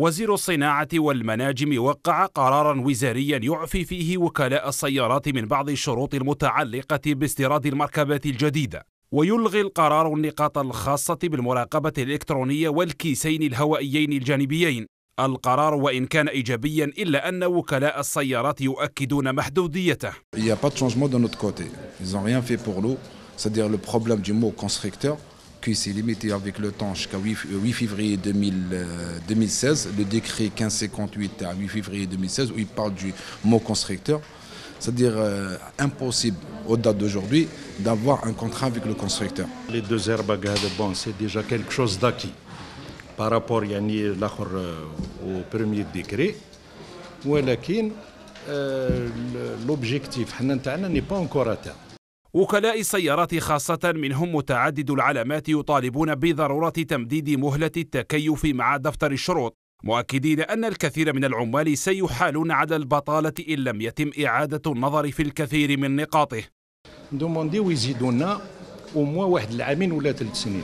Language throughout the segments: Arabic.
وزير الصناعة والمناجم وقع قرارا وزاريا يعفي فيه وكلاء السيارات من بعض الشروط المتعلقة باستيراد المركبات الجديدة ويلغي القرار النقاط الخاصة بالمراقبة الإلكترونية والكيسين الهوائيين الجانبيين القرار وإن كان إيجابيا إلا أن وكلاء السيارات يؤكدون محدوديته Il a pas de changement de notre côté. Ils rien fait pour nous. C'est-à-dire le problème du mot qui s'est limité avec le temps jusqu'à 8, février 2016, euh, le décret 1558 à 8 février 2016, où il parle du mot constructeur. C'est-à-dire euh, impossible, au date d'aujourd'hui, d'avoir un contrat avec le constructeur. Les deux herbes, bon, c'est déjà quelque chose d'acquis par rapport yani, euh, au premier décret. Mais l'objectif n'est pas encore atteint. وكلاء السيارات خاصة منهم متعدد العلامات يطالبون بضرورة تمديد مهلة التكيف مع دفتر الشروط مؤكدين أن الكثير من العمال سيحالون على البطالة إن لم يتم إعادة النظر في الكثير من نقاطه دومونديو يزيدونا au واحد العامين ولا ثلاث سنين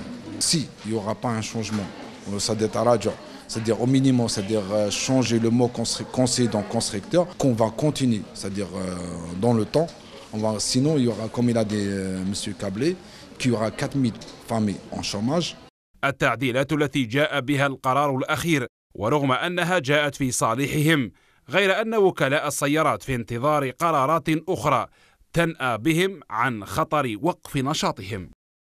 détarage. c'est-à-dire au minimum, c'est-à-dire euh, changer le mot qu'on va continuer, c'est-à-dire euh, dans le temps, On va, sinon, il y aura, comme il a dit euh, M. Cablé, qu'il y aura 4000 familles en chômage. التعديلات التي جاء بها القرار الأخير ورغم أنها جاءت في صالحهم غير أن وكلاء السيارات في انتظار قرارات أخرى تنأى بهم عن خطر وقف نشاطهم